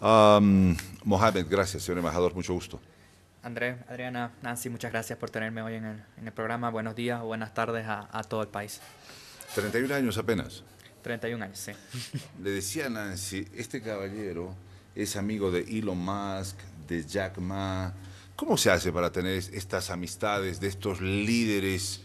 Mohamed, gracias, señor embajador, mucho gusto. Andrés, Adriana, Nancy, muchas gracias por tenerme hoy en el, programa. Buenos días o buenas tardes a, a, todo el país. 31 años apenas. 31 años, sí. Le decía Nancy, este caballero es amigo de Elon Musk, de Jack Ma. ¿Cómo se hace para tener estas amistades de estos líderes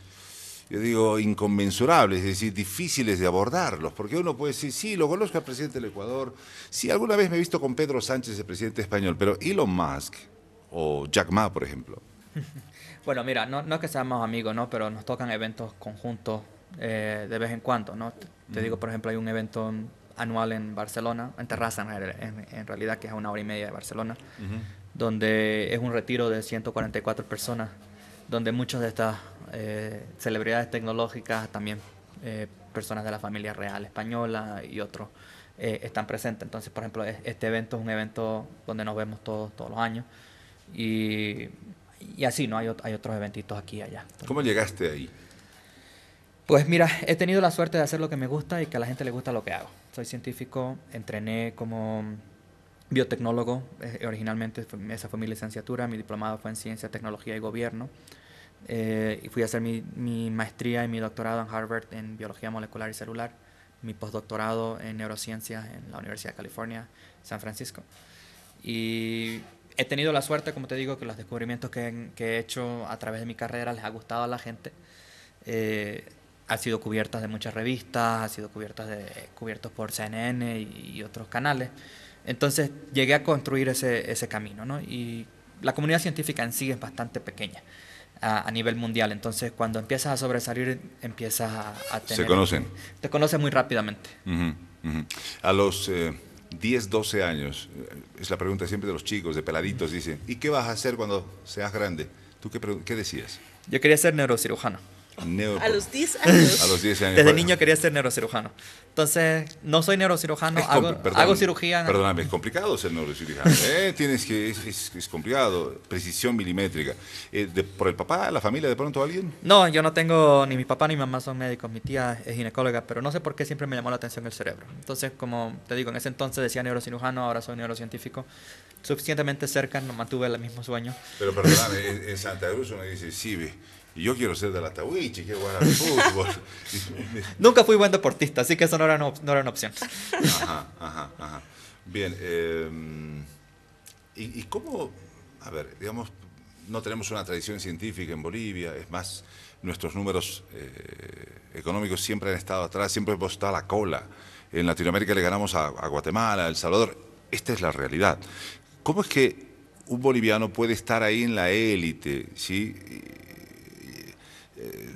yo digo, inconmensurables, es decir, difíciles de abordarlos, porque uno puede decir, sí, lo conozco al presidente del Ecuador, sí, alguna vez me he visto con Pedro Sánchez, el presidente español, pero Elon Musk o Jack Ma, por ejemplo. Bueno, mira, no, es que seamos amigos, ¿no? Pero nos tocan eventos conjuntos eh, de vez en cuando, ¿no? Te, digo, mm. por ejemplo, hay un evento anual en Barcelona, en Terraza en, realidad, que es a una hora y media de Barcelona, donde es un retiro de 144 personas, donde muchos de estas eh, celebridades tecnológicas, también eh, personas de la familia real española y otros eh, están presentes. Entonces, por ejemplo, este evento es un evento donde nos vemos todos, todos los años. Y, así, ¿no? Hay, hay otros eventitos aquí y allá. ¿Cómo llegaste ahí? Pues mira, he tenido la suerte de hacer lo que me gusta y que a la gente le gusta lo que hago. Soy científico, entrené como biotecnólogo, originalmente esa fue mi licenciatura, mi diplomado fue en ciencia, tecnología y gobierno. Eh, y fui a hacer mi, maestría y mi doctorado en Harvard en biología molecular y celular, mi postdoctorado en neurociencias en la Universidad de California, San Francisco. Y he tenido la suerte, como te digo, que los descubrimientos que, he hecho a través de mi carrera les ha gustado a la gente. Eh, ha sido cubiertas de muchas revistas, ha sido cubiertas de, cubiertos por CNN y, y otros canales. Entonces llegué a construir ese, ese camino, ¿no? Y la comunidad científica en sí es bastante pequeña a, nivel mundial. Entonces, cuando empiezas a sobresalir, empiezas a, tener... Se conocen. Te conocen muy rápidamente. A los 10, eh, 12 años, eh, es la pregunta siempre de los chicos, de peladitos, dicen, ¿y qué vas a hacer cuando seas grande? ¿Tú qué, qué decías? Yo quería ser neurocirujano. A los a los 10 años. Desde niño quería ser neurocirujano. Entonces, no soy neurocirujano, hago, cirugía. Perdóname, es complicado ser neurocirujano. ¿eh? Tienes que, es, complicado, precisión milimétrica. Eh, ¿Por el papá, la familia, de pronto alguien? No, yo no tengo, ni mi papá ni mi mamá son médicos, mi tía es ginecóloga, pero no sé por qué siempre me llamó la atención el cerebro. Entonces, como te digo, en ese entonces decía neurocirujano, ahora soy neurocientífico. Suficientemente cerca, no mantuve el mismo sueño. Pero perdóname, en, Santa Cruz uno dice, sí, yo quiero ser de la Tawichi, qué el fútbol. Nunca fui buen deportista, así que eso no no eran, una opción. Ajá, ajá, ajá. Bien, em, ¿y, cómo, a ver, digamos, no tenemos una tradición científica en Bolivia, es más, nuestros números eh, económicos siempre han estado atrás, siempre hemos estado a la cola. En Latinoamérica le ganamos a, Guatemala, a El Salvador. Esta es la realidad. ¿Cómo es que un boliviano puede estar ahí en la élite? ¿sí? Eh,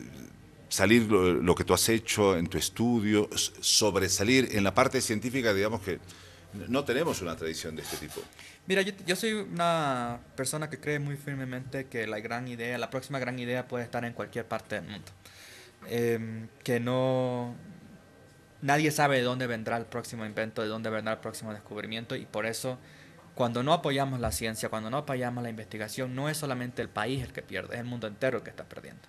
salir lo, que tú has hecho en tu estudio, sobresalir en la parte científica, digamos que no tenemos una tradición de este tipo. Mira, yo, soy una persona que cree muy firmemente que la gran idea, la próxima gran idea puede estar en cualquier parte del mundo. Em, que no... Nadie sabe de dónde vendrá el próximo invento, de dónde vendrá el próximo descubrimiento y por eso cuando no apoyamos la ciencia, cuando no apoyamos la investigación, no es solamente el país el que pierde, es el mundo entero el que está perdiendo.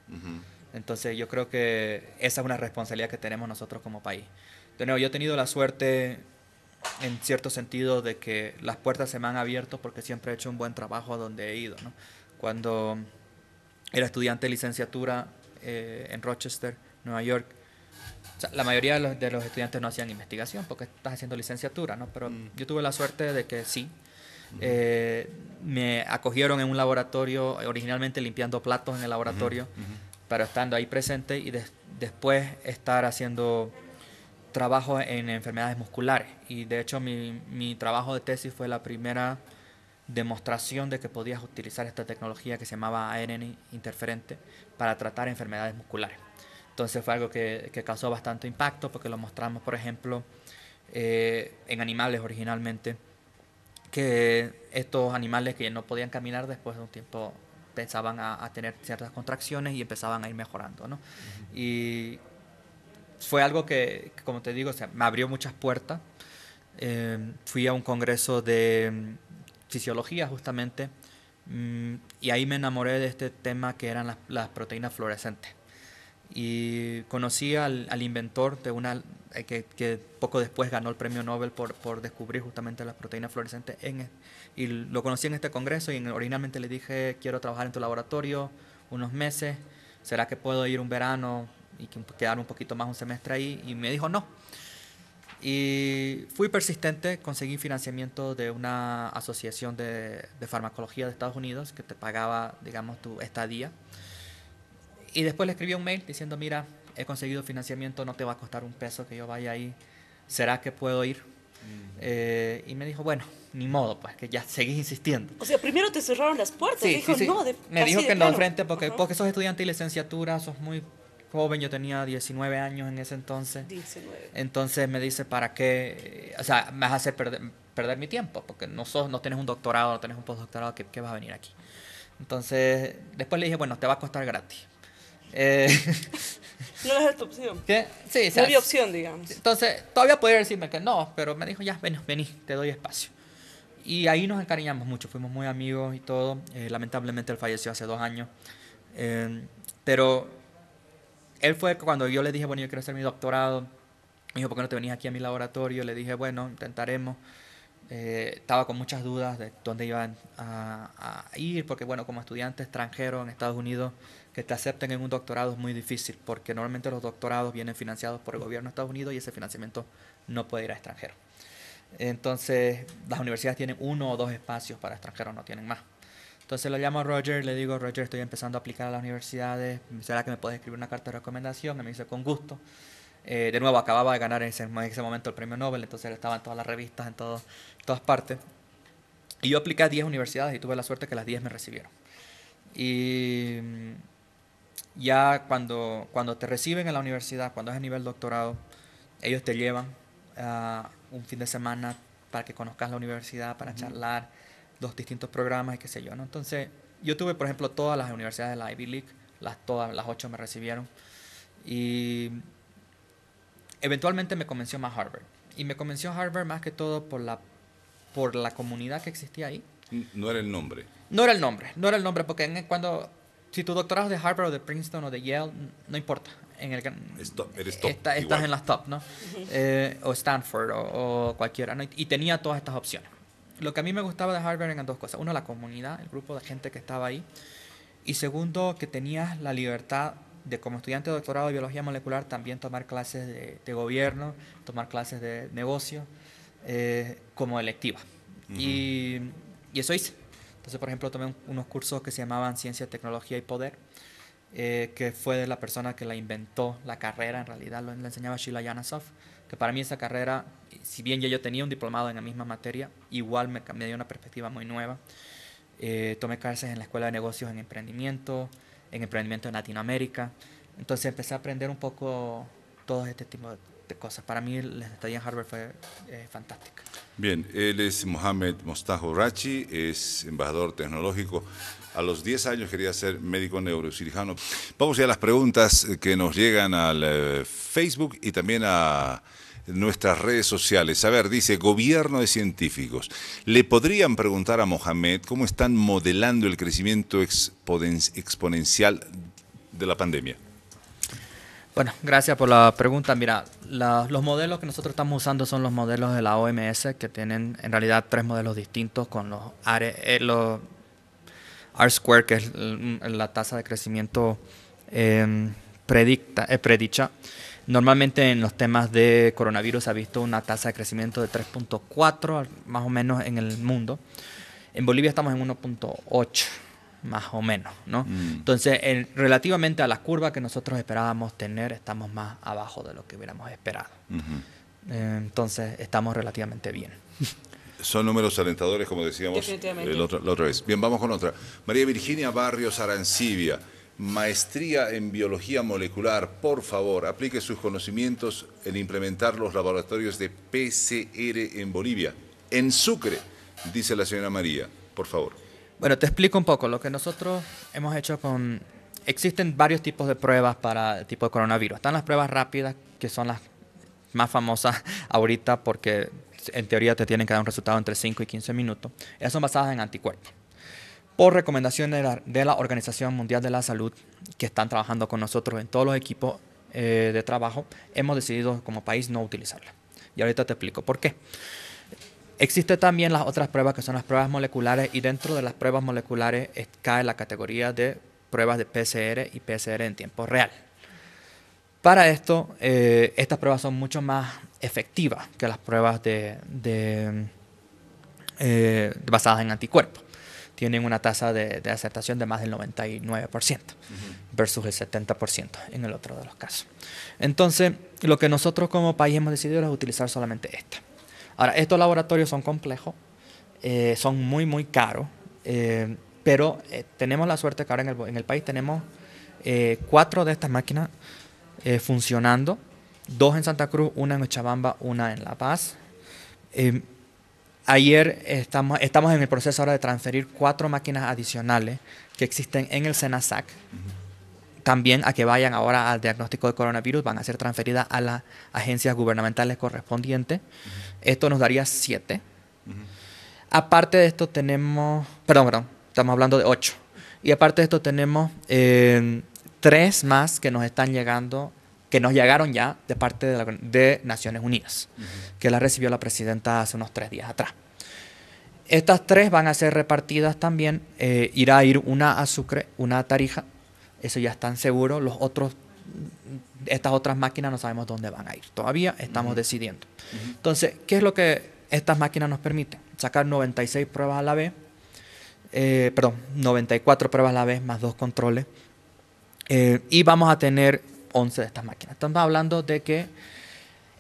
Entonces yo creo que esa es una responsabilidad que tenemos nosotros como país. De yo he tenido la suerte en cierto sentido de que las puertas se me han abierto porque siempre he hecho un buen trabajo a donde he ido. Cuando era estudiante de licenciatura eh, en Rochester, Nueva York, la mayoría de los, estudiantes no hacían investigación porque estás haciendo licenciatura, ¿no? pero mm. yo tuve la suerte de que sí. Mm. Eh, me acogieron en un laboratorio, originalmente limpiando platos en el laboratorio pero estando ahí presente y después estar haciendo trabajo en enfermedades musculares. Y de hecho mi, trabajo de tesis fue la primera demostración de que podías utilizar esta tecnología que se llamaba ARN interferente para tratar enfermedades musculares. Entonces fue algo que, causó bastante impacto porque lo mostramos, por ejemplo, eh, en animales originalmente, que estos animales que no podían caminar después de un tiempo empezaban a, tener ciertas contracciones y empezaban a ir mejorando, ¿no? Y fue algo que, como te digo, o me abrió muchas puertas. Em, fui a un congreso de mm, fisiología justamente mm, y ahí me enamoré de este tema que eran las, proteínas fluorescentes. Y conocí al, al, inventor de una eh, que, poco después ganó el premio Nobel por, por descubrir justamente las proteínas fluorescentes. En, e-, y lo conocí en este congreso y originalmente le dije, quiero trabajar en tu laboratorio unos meses, ¿será que puedo ir un verano y quedar un poquito más un semestre ahí? Y me dijo, no. Y fui persistente, conseguí financiamiento de una asociación de, de farmacología de Estados Unidos que te pagaba, digamos, tu estadía. Y después le escribí un mail diciendo, mira, he conseguido financiamiento, no te va a costar un peso que yo vaya ahí, ¿será que puedo ir? Eh, y me dijo, bueno, ni modo, pues que ya seguís insistiendo. O sea, primero te cerraron las puertas. Sí, dijo, sí, No, me dijo que no lo frente, porque, porque sos estudiante y licenciatura, sos muy joven, yo tenía 19 años en ese entonces. 19. Entonces me dice, ¿para qué? O sea, me vas a hacer perder, mi tiempo, porque no, sos, no tienes un doctorado, no tienes un postdoctorado, ¿qué, vas a venir aquí? Entonces, después le dije, bueno, te va a costar gratis. Eh, No es tu opción. ¿Qué? Sí, sí. no había opción, digamos. Entonces, todavía podía decirme que no, pero me dijo, ya, vení, vení, te doy espacio. Y ahí nos encariñamos mucho, fuimos muy amigos y todo. Eh, lamentablemente él falleció hace dos años. Em, pero él fue cuando yo le dije, bueno, yo quiero hacer mi doctorado. Me dijo, ¿por qué no te venís aquí a mi laboratorio? Le dije, bueno, intentaremos. Eh, estaba con muchas dudas de dónde iban a, ir, porque bueno, como estudiante extranjero en Estados Unidos, que te acepten en un doctorado es muy difícil, porque normalmente los doctorados vienen financiados por el gobierno de Estados Unidos y ese financiamiento no puede ir a extranjero Entonces, las universidades tienen uno o dos espacios para extranjeros, no tienen más. Entonces lo llamo a Roger, le digo, Roger, estoy empezando a aplicar a las universidades, ¿será que me puedes escribir una carta de recomendación? me dice, con gusto. Eh, de nuevo, acababa de ganar en ese, momento el premio Nobel, entonces estaba en todas las revistas, en todas partes. Y yo apliqué a 10 universidades y tuve la suerte que las 10 me recibieron. Y ya cuando, cuando te reciben en la universidad, cuando es a nivel doctorado, ellos te llevan ah, un fin de semana para que conozcas la universidad, para charlar los distintos programas y qué sé yo, ¿no? Entonces, yo tuve, por ejemplo, todas las universidades de la Ivy League, las, todas las ocho me recibieron y eventualmente me convenció más Harvard. Y me convenció Harvard más que todo por la, por la comunidad que existía ahí. No era el nombre. No era el nombre, no era el nombre, porque cuando si tu doctorado es de Harvard o de Princeton o de Yale, no importa. En el, eres estás en las top, ¿no? Eh, o Stanford o, cualquiera, Y tenía todas estas opciones. Lo que a mí me gustaba de Harvard eran dos cosas. Uno, la comunidad, el grupo de gente que estaba ahí. Y segundo, que tenías la libertad de, como estudiante de doctorado de biología molecular, también tomar clases de, gobierno, tomar clases de negocio, eh, como electiva. y, y eso hice. Entonces, por ejemplo, tomé unos cursos que se llamaban Ciencia, Tecnología y Poder, eh, que fue de la persona que la inventó la carrera, en realidad la enseñaba Sheila Yanasov, que para mí esa carrera, si bien ya yo tenía un diplomado en la misma materia, igual me, me dio una perspectiva muy nueva. Eh, tomé clases en la Escuela de Negocios en Emprendimiento, en Emprendimiento en Latinoamérica. Entonces empecé a aprender un poco todo este tipo de, este, cosas. Para mí la estadía en Harvard fue eh, fantástica. Bien, él es Mohamed Mostajo Rachi, es embajador tecnológico. A los 10 años quería ser médico neurocirujano. Vamos ya a las preguntas eh, que nos llegan al eh, Facebook y también a nuestras redes sociales. A ver, dice, gobierno de científicos. ¿Le podrían preguntar a Mohamed cómo están modelando el crecimiento exponencial de la pandemia? Bueno, gracias por la pregunta. Mira, los modelos que nosotros estamos usando son los modelos de la OMS, que tienen en realidad tres modelos distintos con los, are, eh, los R-square, que es la tasa de crecimiento em, eh, predicha. Normalmente en los temas de coronavirus se ha visto una tasa de crecimiento de 3.4 más o menos en el mundo. En Bolivia estamos en 1.8 más o menos, ¿no? Mm. Entonces, relativamente a la curva que nosotros esperábamos tener, estamos más abajo de lo que hubiéramos esperado. entonces, estamos relativamente bien. Son números alentadores, como decíamos la otra vez. Bien, vamos con otra. María Virginia Barrios Arancibia, maestría en biología molecular. Por favor, aplique sus conocimientos en implementar los laboratorios de PCR en Bolivia, en Sucre, dice la señora María. Por favor. Bueno, te explico un poco. Lo que nosotros hemos hecho con... Existen varios tipos de pruebas para el tipo de coronavirus. Están las pruebas rápidas, que son las más famosas ahorita porque en teoría te tienen que dar un resultado entre 5 y 15 minutos. Esas son basadas en anticuerpos. Por recomendación de la, Organización Mundial de la Salud, que están trabajando con nosotros en todos los equipos eh, de trabajo, hemos decidido como país no utilizarla. Y ahorita te explico por qué. Existen también las otras pruebas que son las pruebas moleculares y dentro de las pruebas moleculares cae la categoría de pruebas de PCR y PCR en tiempo real. Para esto, eh, estas pruebas son mucho más efectivas que las pruebas de, eh, basadas en anticuerpos. Tienen una tasa de, aceptación acertación de más del 99% versus el 70% en el otro de los casos. Entonces, lo que nosotros como país hemos decidido es utilizar solamente esta. Ahora, estos laboratorios son complejos, eh, son muy, muy caros, eh, pero eh, tenemos la suerte que ahora en el, país tenemos cuatro de estas máquinas funcionando, dos en Santa Cruz, una en Cochabamba, una en La Paz. ayer estamos, estamos en el proceso ahora de transferir cuatro máquinas adicionales que existen en el SENASAC también a que vayan ahora al diagnóstico de coronavirus, van a ser transferidas a las agencias gubernamentales correspondientes. Esto nos daría siete. Aparte de esto tenemos, perdón, perdón, estamos hablando de ocho. Y aparte de esto tenemos eh, tres más que nos están llegando, que nos llegaron ya de parte de, Naciones Unidas, que la recibió la presidenta hace unos tres días atrás. Estas tres van a ser repartidas también, eh, irá a ir una a Sucre, una a Tarija eso ya están seguros. Los otros, estas otras máquinas no sabemos dónde van a ir. Todavía estamos decidiendo. Entonces, ¿qué es lo que estas máquinas nos permiten? Sacar 96 pruebas a la vez, eh, perdón, 94 pruebas a la vez más dos controles. Eh, y vamos a tener 11 de estas máquinas. Estamos hablando de que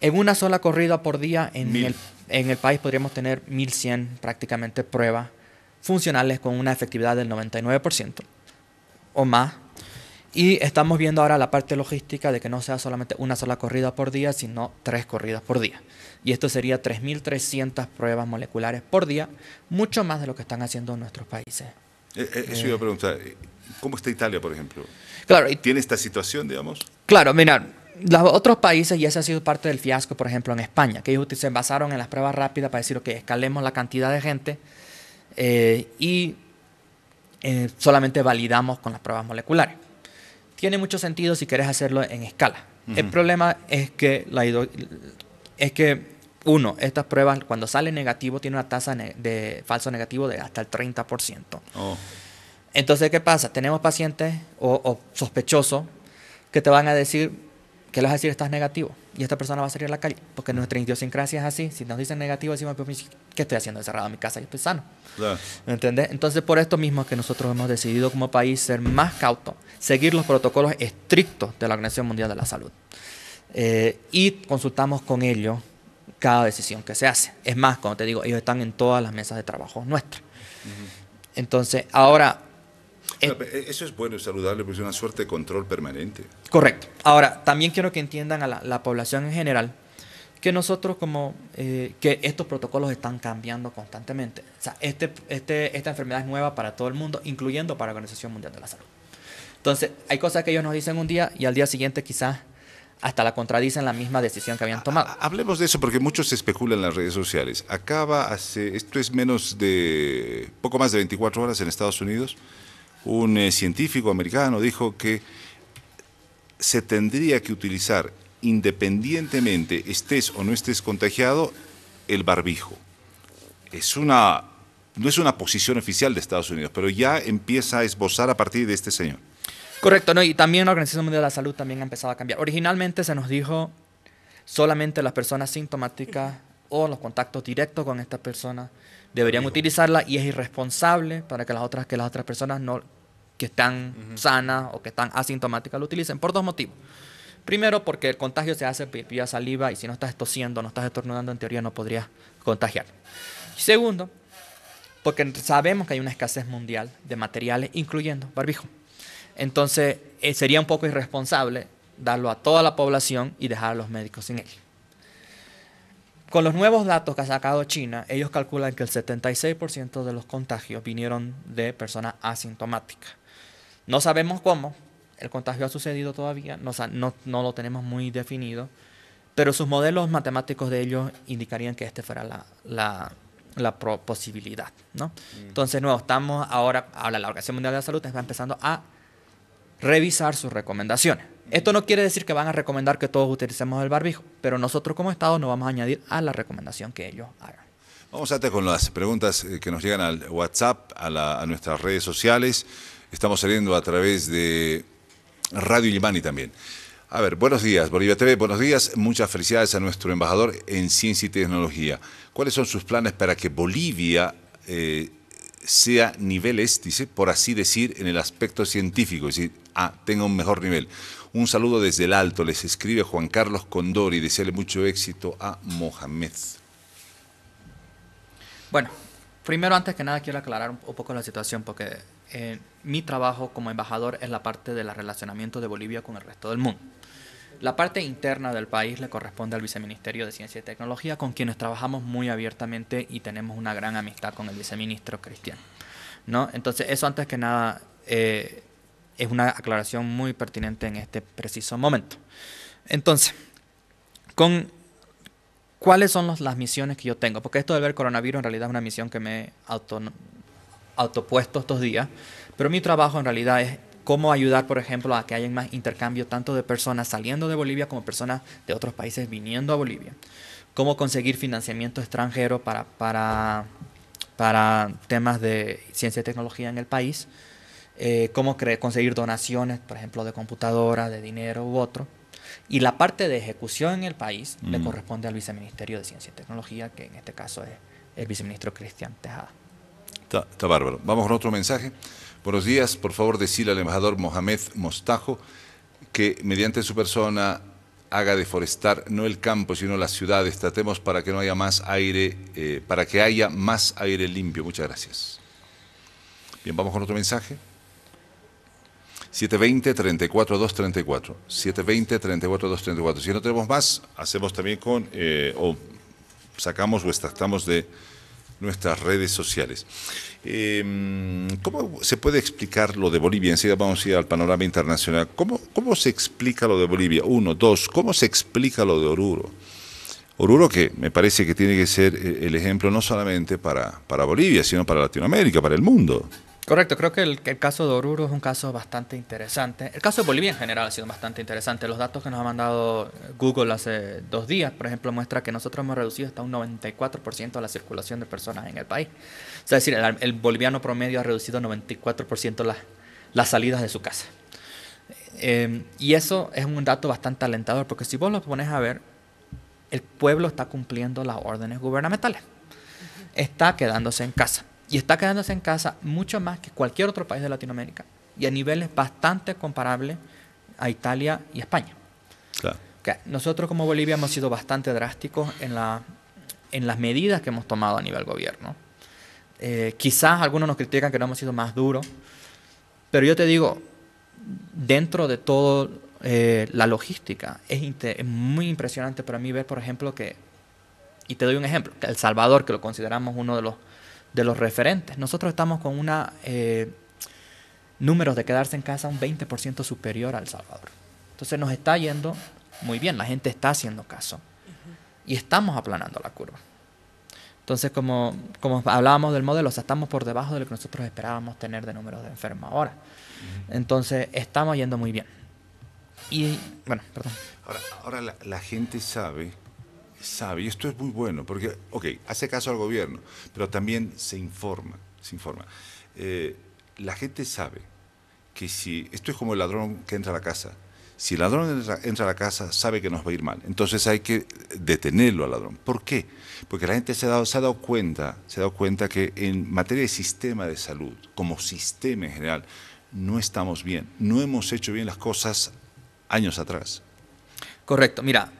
en una sola corrida por día en, en el país podríamos tener 1100 prácticamente pruebas funcionales con una efectividad del 99% o más y estamos viendo ahora la parte logística de que no sea solamente una sola corrida por día, sino tres corridas por día. Y esto sería 3.300 pruebas moleculares por día, mucho más de lo que están haciendo nuestros países. Eh, eh, eso iba a preguntar, ¿cómo está Italia, por ejemplo? Claro, ¿Tiene esta situación, digamos? Claro, mira, los otros países, y ese ha sido parte del fiasco, por ejemplo, en España, que ellos se basaron en las pruebas rápidas para decir, que escalemos la cantidad de gente eh, y solamente validamos con las pruebas moleculares tiene mucho sentido si quieres hacerlo en escala. El problema es que, la es que, uno, estas pruebas cuando sale negativo tiene una tasa de falso negativo de hasta el 30%. Entonces, ¿qué pasa? Tenemos pacientes o, sospechosos que te van a decir, que les vas a decir? Estás negativo y esta persona va a salir a la calle, porque nuestra idiosincrasia es así, si nos dicen negativo, decimos, pues, pues, ¿qué estoy haciendo encerrado en mi casa? Y estoy sano. ¿Me ¿Entendés? Entonces, por esto mismo que nosotros hemos decidido como país ser más cautos, seguir los protocolos estrictos de la Organización Mundial de la Salud. Eh, y consultamos con ellos cada decisión que se hace. Es más, como te digo, ellos están en todas las mesas de trabajo nuestras. Entonces, ahora eh, e-, eso es bueno, y saludable, porque es una suerte de control permanente. Correcto. Ahora, también quiero que entiendan a la, población en general que nosotros como, eh, que estos protocolos están cambiando constantemente. O sea, este, este, esta enfermedad es nueva para todo el mundo, incluyendo para la Organización Mundial de la Salud. Entonces, hay cosas que ellos nos dicen un día y al día siguiente quizás hasta la contradicen la misma decisión que habían tomado. Hablemos de eso porque muchos se especulan en las redes sociales. Acaba hace, esto es menos de, poco más de 24 horas en Estados Unidos, un eh, científico americano dijo que se tendría que utilizar independientemente estés o no estés contagiado el barbijo. Es una no es una posición oficial de Estados Unidos, pero ya empieza a esbozar a partir de este señor. Correcto, ¿no? y también la Organización Mundial de la Salud también ha empezado a cambiar. Originalmente se nos dijo solamente las personas sintomáticas o los contactos directos con estas personas deberían utilizarla y es irresponsable para que las otras, que las otras personas no, que están sanas o que están asintomáticas lo utilicen por dos motivos. Primero, porque el contagio se hace vía saliva y si no estás tosiendo, no estás estornudando, en teoría no podrías contagiar. segundo, porque sabemos que hay una escasez mundial de materiales, incluyendo barbijo. Entonces, eh, sería un poco irresponsable darlo a toda la población y dejar a los médicos sin él. Con los nuevos datos que ha sacado China, ellos calculan que el 76% de los contagios vinieron de personas asintomáticas. No sabemos cómo, el contagio ha sucedido todavía, no, lo tenemos muy definido, pero sus modelos matemáticos de ellos indicarían que esta fuera la, posibilidad. ¿no? Mm. Entonces, estamos ahora, ahora la Organización Mundial de la Salud está empezando a revisar sus recomendaciones. Esto no quiere decir que van a recomendar que todos utilicemos el barbijo, pero nosotros como Estado nos vamos a añadir a la recomendación que ellos hagan. Vamos antes con las preguntas eh, que nos llegan al WhatsApp, a, nuestras redes sociales. Estamos saliendo a través de Radio Ilmani también. A ver, buenos días, Bolivia TV, buenos días. Muchas felicidades a nuestro embajador en ciencia y tecnología. ¿Cuáles son sus planes para que Bolivia eh, sea nivel dice, por así decir, en el aspecto científico? Es decir, ah, tenga un mejor nivel. Un saludo desde el alto, les escribe Juan Carlos Condori, desearle mucho éxito a Mohamed. Bueno, primero antes que nada quiero aclarar un poco la situación porque eh, mi trabajo como embajador es la parte del relacionamiento de Bolivia con el resto del mundo. La parte interna del país le corresponde al Viceministerio de Ciencia y Tecnología, con quienes trabajamos muy abiertamente y tenemos una gran amistad con el viceministro Cristiano. ¿no? Entonces, eso antes que nada eh, es una aclaración muy pertinente en este preciso momento. Entonces, con cuáles son las misiones que yo tengo, porque esto de ver coronavirus en realidad es una misión que me he auto, autopuesto estos días, pero mi trabajo en realidad es cómo ayudar, por ejemplo, a que haya más intercambio tanto de personas saliendo de Bolivia como personas de otros países viniendo a Bolivia, cómo conseguir financiamiento extranjero para, para temas de ciencia y tecnología en el país, eh, cómo conseguir donaciones, por ejemplo, de computadora, de dinero u otro. Y la parte de ejecución en el país le mm. corresponde al viceministerio de Ciencia y Tecnología, que en este caso es el viceministro Cristian Tejada. Está, bárbaro. Vamos con otro mensaje. Buenos días, por favor, decirle al embajador Mohamed Mostajo que mediante su persona haga deforestar no el campo, sino las ciudades. Tratemos para que no haya más aire, eh, para que haya más aire limpio. Muchas gracias. Bien, vamos con otro mensaje. 720 34 720 34 Si no tenemos más, hacemos también con, eh, o sacamos o extractamos de nuestras redes sociales. Em, ¿Cómo se puede explicar lo de Bolivia? Enseguida vamos a ir al panorama internacional. ¿Cómo, ¿Cómo se explica lo de Bolivia? Uno, dos, ¿cómo se explica lo de Oruro? Oruro que me parece que tiene que ser eh, el ejemplo no solamente para, para Bolivia, sino para Latinoamérica, para el mundo. Correcto, creo que el, caso de Oruro es un caso bastante interesante. El caso de Bolivia en general ha sido bastante interesante. Los datos que nos ha mandado eh, Google hace dos días, por ejemplo, muestra que nosotros hemos reducido hasta un 94% la circulación de personas en el país. es decir, el, boliviano promedio ha reducido 94% las, salidas de su casa. Em, y eso es un dato bastante alentador, porque si vos lo pones a ver, el pueblo está cumpliendo las órdenes gubernamentales. Está quedándose en casa y está quedándose en casa mucho más que cualquier otro país de Latinoamérica y a niveles bastante comparables a Italia y España. Nosotros como Bolivia hemos sido bastante drásticos en, la, en las medidas que hemos tomado a nivel gobierno. Eh, quizás algunos nos critican que no hemos sido más duros, pero yo te digo, dentro de todo eh, la logística, es, es, muy impresionante para mí ver, por ejemplo, que, y te doy un ejemplo, que El Salvador, que lo consideramos uno de los de los referentes. Nosotros estamos con una eh, números de quedarse en casa un 20% superior al Salvador. Entonces nos está yendo muy bien, la gente está haciendo caso y estamos aplanando la curva. Entonces, como, como hablábamos del modelo, estamos por debajo de lo que nosotros esperábamos tener de números de enfermos ahora. Entonces, estamos yendo muy bien. Y, bueno, perdón. Ahora, la gente sabe sabe, y esto es muy bueno, porque, ok, hace caso al gobierno, pero también se informa, se informa. Eh, la gente sabe que si, esto es como el ladrón que entra a la casa, si el ladrón entra, a la casa sabe que nos va a ir mal, entonces hay que detenerlo al ladrón. ¿Por qué? Porque la gente se ha dado, se ha dado cuenta, se ha dado cuenta que en materia de sistema de salud, como sistema en general, no estamos bien, no hemos hecho bien las cosas años atrás. Correcto, mira,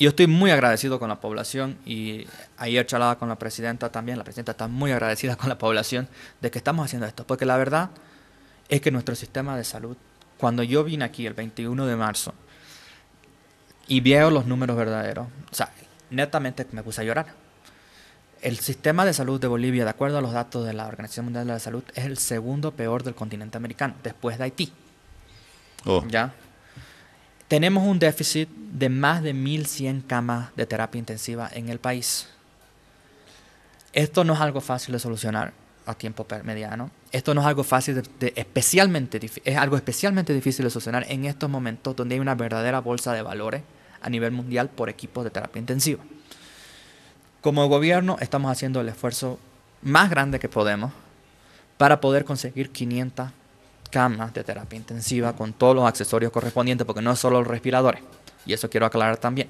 yo estoy muy agradecido con la población y ayer charlaba con la presidenta también, la presidenta está muy agradecida con la población de que estamos haciendo esto, porque la verdad es que nuestro sistema de salud, cuando yo vine aquí el 21 de marzo y veo los números verdaderos, o sea, netamente me puse a llorar. El sistema de salud de Bolivia, de acuerdo a los datos de la Organización Mundial de la Salud, es el segundo peor del continente americano, después de Haití. Oh. ¿Ya? Tenemos un déficit de más de 1.100 camas de terapia intensiva en el país. Esto no es algo fácil de solucionar a tiempo mediano. Esto no es algo fácil, de, especialmente es algo especialmente difícil de solucionar en estos momentos donde hay una verdadera bolsa de valores a nivel mundial por equipos de terapia intensiva. Como gobierno estamos haciendo el esfuerzo más grande que podemos para poder conseguir 500 camas de terapia intensiva con todos los accesorios correspondientes, porque no es solo los respiradores. Y eso quiero aclarar también.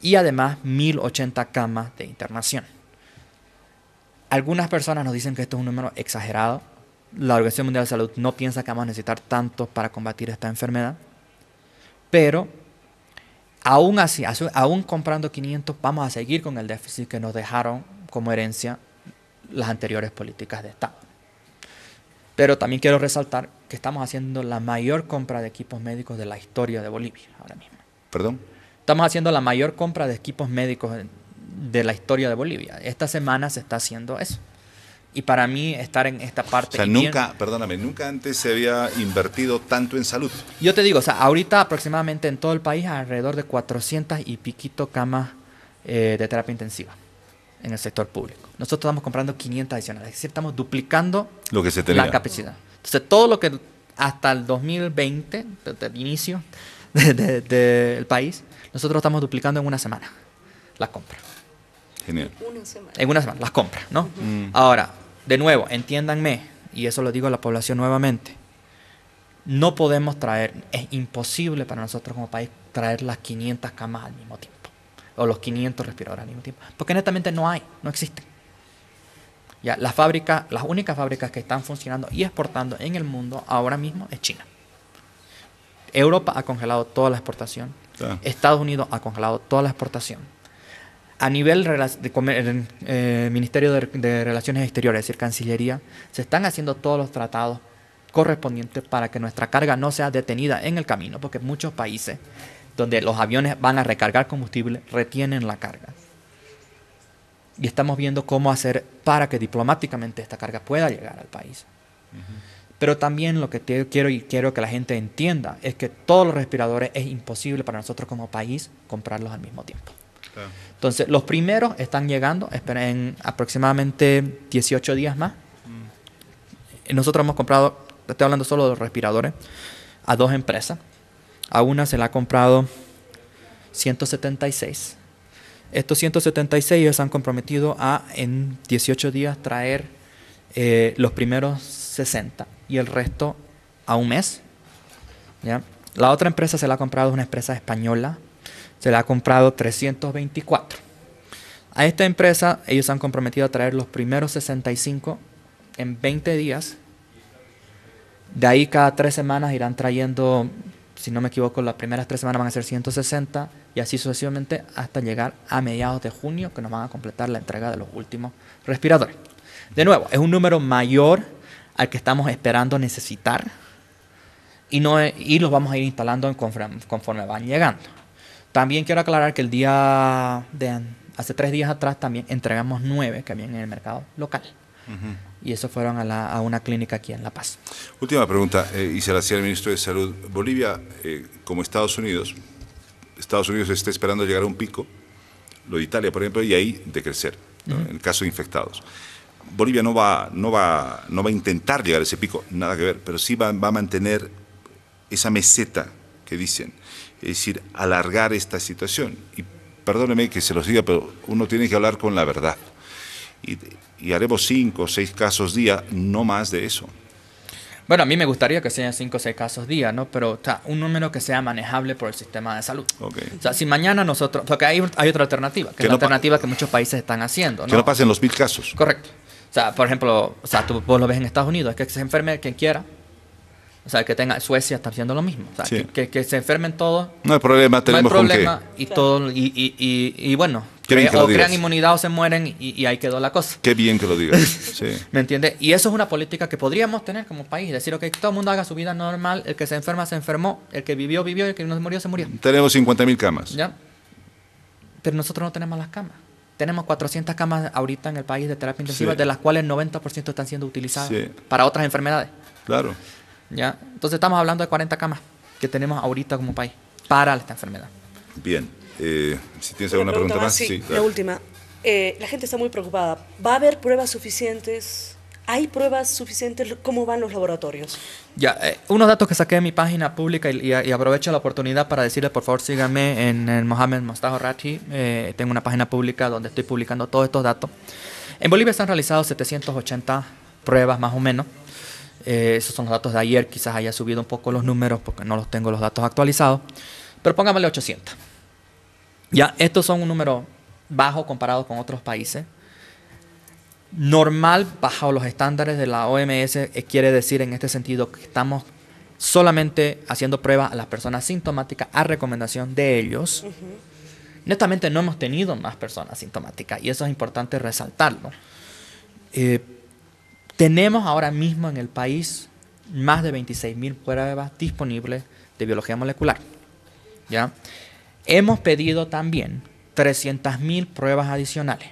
Y además 1080 camas de internación. Algunas personas nos dicen que esto es un número exagerado. La Organización Mundial de Salud no piensa que vamos a necesitar tantos para combatir esta enfermedad. Pero aún así, aún comprando 500, vamos a seguir con el déficit que nos dejaron como herencia las anteriores políticas de Estado. Pero también quiero resaltar que estamos haciendo la mayor compra de equipos médicos de la historia de Bolivia ahora mismo. ¿Perdón? Estamos haciendo la mayor compra de equipos médicos de la historia de Bolivia. Esta semana se está haciendo eso. Y para mí estar en esta parte... O sea, nunca, perdóname, nunca antes se había invertido tanto en salud. Yo te digo, o sea, ahorita aproximadamente en todo el país alrededor de 400 y piquito camas eh, de terapia intensiva en el sector público. Nosotros estamos comprando 500 adicionales, es decir, estamos duplicando la capacidad. Entonces, todo lo que hasta el 2020, desde el inicio del país, nosotros estamos duplicando en una semana la compra. Genial. Una semana. En una semana, las compras, ¿no? Mm. Ahora, de nuevo, entiéndanme, y eso lo digo a la población nuevamente, no podemos traer, es imposible para nosotros como país traer las 500 camas al mismo tiempo o los 500 respiradores al mismo tiempo. Porque netamente no hay, no existen. Ya, las fábricas, las únicas fábricas que están funcionando y exportando en el mundo ahora mismo es China. Europa ha congelado toda la exportación. Estados Unidos ha congelado toda la exportación. A nivel de eh, Ministerio de, de Relaciones Exteriores, es decir, Cancillería, se están haciendo todos los tratados correspondientes para que nuestra carga no sea detenida en el camino, porque muchos países donde los aviones van a recargar combustible, retienen la carga. Y estamos viendo cómo hacer para que diplomáticamente esta carga pueda llegar al país. Pero también lo que quiero y quiero que la gente entienda es que todos los respiradores es imposible para nosotros como país comprarlos al mismo tiempo. Entonces, los primeros están llegando, en aproximadamente 18 días más. Mm. Nosotros hemos comprado, estoy hablando solo de los respiradores, a dos empresas a una se la ha comprado 176. Estos 176 ellos han comprometido a en 18 días traer eh, los primeros 60 y el resto a un mes. La otra empresa se la ha comprado, una empresa española, se la ha comprado 324. A esta empresa ellos han comprometido a traer los primeros 65 en 20 días. De ahí cada tres semanas irán trayendo si no me equivoco, las primeras tres semanas van a ser 160 y así sucesivamente hasta llegar a mediados de junio que nos van a completar la entrega de los últimos respiradores. De nuevo, es un número mayor al que estamos esperando necesitar y, no, y los vamos a ir instalando conforme, van llegando. También quiero aclarar que el día de hace tres días atrás también entregamos nueve que vienen en el mercado local y eso fueron a, una clínica aquí en La Paz. Última pregunta, eh, y se la hacía el ministro de Salud. Bolivia, eh, como Estados Unidos, Estados Unidos está esperando llegar a un pico, lo de Italia, por ejemplo, y ahí decrecer, crecer en el caso de infectados. Bolivia no va, no, no va a intentar llegar a ese pico, nada que ver, pero sí va, a mantener esa meseta que dicen, es decir, alargar esta situación. Y perdóneme que se lo diga, pero uno tiene que hablar con la verdad y, y haremos cinco o seis casos día, no más de eso. Bueno, a mí me gustaría que sean cinco o 6 casos día, ¿no? Pero está un número que sea manejable por el sistema de salud. O sea, si mañana nosotros... Porque hay, hay otra alternativa, que, es la alternativa que muchos países están haciendo, ¿no? Que no pasen los mil casos. Correcto. O sea, por ejemplo, o sea, tú vos lo ves en Estados Unidos, es que se enferme quien quiera. O sea, que tenga... Suecia está haciendo lo mismo. O sea, que, se enfermen todos. No hay problema, tenemos no hay problema Y, todo, y, y, y bueno, o crean inmunidad o se mueren y, ahí quedó la cosa. Qué bien que lo digas. ¿Me entiendes? Y eso es una política que podríamos tener como país. Decir, ok, todo el mundo haga su vida normal. El que se enferma, se enfermó. El que vivió, vivió. Y El que no se murió, se murió. Tenemos 50.000 camas. ¿Ya? Pero nosotros no tenemos las camas. Tenemos 400 camas ahorita en el país de terapia intensiva, de las cuales el 90% están siendo utilizadas para otras enfermedades. Claro. ¿Ya? Entonces estamos hablando de 40 camas que tenemos ahorita como país para esta enfermedad. Bien. Eh, si tienes alguna pregunta, más, sí, la última. Eh, la gente está muy preocupada. ¿Va a haber pruebas suficientes? ¿Hay pruebas suficientes? ¿Cómo van los laboratorios? Ya, eh, unos datos que saqué de mi página pública y, aprovecho la oportunidad para decirle por favor, síganme en, Mohamed Mostajo Rachi. tengo una página pública donde estoy publicando todos estos datos. En Bolivia se han realizado 780 pruebas más o menos. esos son los datos de ayer, quizás haya subido un poco los números porque no los tengo los datos actualizados, pero póngamele 800. Ya, estos son un número bajo comparado con otros países. Normal, bajo los estándares de la OMS, eh, quiere decir en este sentido que estamos solamente haciendo pruebas a las personas sintomáticas a recomendación de ellos. Uh no hemos tenido más personas sintomáticas y eso es importante resaltarlo. Eh, tenemos ahora mismo en el país más de 26.000 pruebas disponibles de biología molecular. ¿ya? Hemos pedido también 300.000 pruebas adicionales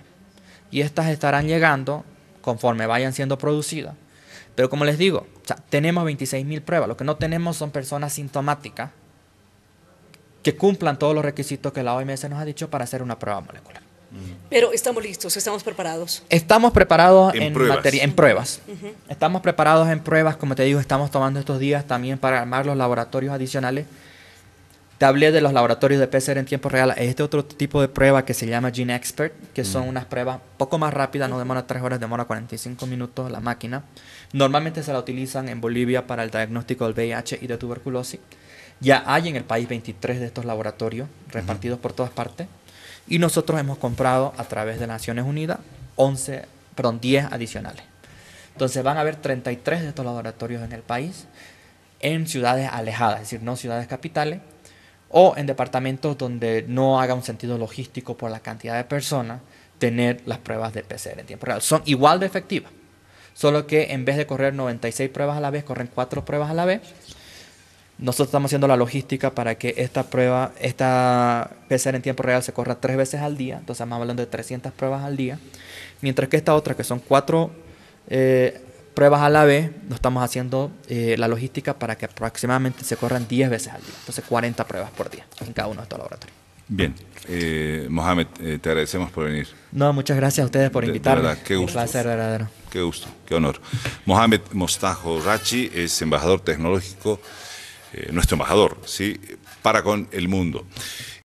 y estas estarán llegando conforme vayan siendo producidas. Pero como les digo, o sea, tenemos 26.000 pruebas. Lo que no tenemos son personas sintomáticas que cumplan todos los requisitos que la OMS nos ha dicho para hacer una prueba molecular. Pero estamos listos, estamos preparados. Estamos preparados en, pruebas. Estamos preparados en pruebas, como te digo, estamos tomando estos días también para armar los laboratorios adicionales hablé de los laboratorios de PCR en tiempo real. este otro tipo de prueba que se llama Gene Expert, que son mm. unas pruebas poco más rápidas, no demora 3 horas, demora 45 minutos la máquina. Normalmente se la utilizan en Bolivia para el diagnóstico del VIH y de tuberculosis. Ya hay en el país 23 de estos laboratorios repartidos por todas partes. Y nosotros hemos comprado a través de Naciones Unidas 11, perdón, 10 adicionales. Entonces van a haber 33 de estos laboratorios en el país, en ciudades alejadas, es decir, no ciudades capitales o en departamentos donde no haga un sentido logístico por la cantidad de personas, tener las pruebas de PCR en tiempo real. Son igual de efectivas, solo que en vez de correr 96 pruebas a la vez, corren 4 pruebas a la vez. Nosotros estamos haciendo la logística para que esta prueba, esta PCR en tiempo real se corra tres veces al día, entonces estamos hablando de 300 pruebas al día, mientras que esta otra, que son cuatro eh, pruebas a la vez, Nos estamos haciendo eh, la logística para que aproximadamente se corran 10 veces al día. Entonces, 40 pruebas por día en cada uno de estos laboratorios. Bien, eh, Mohamed, eh, te agradecemos por venir. No, muchas gracias a ustedes por invitarme. De, verdad, qué gusto. Un placer verdadero. Qué gusto, qué honor. Mohamed Mostajo Rachi es embajador tecnológico, nuestro embajador, ¿sí? Para con el mundo.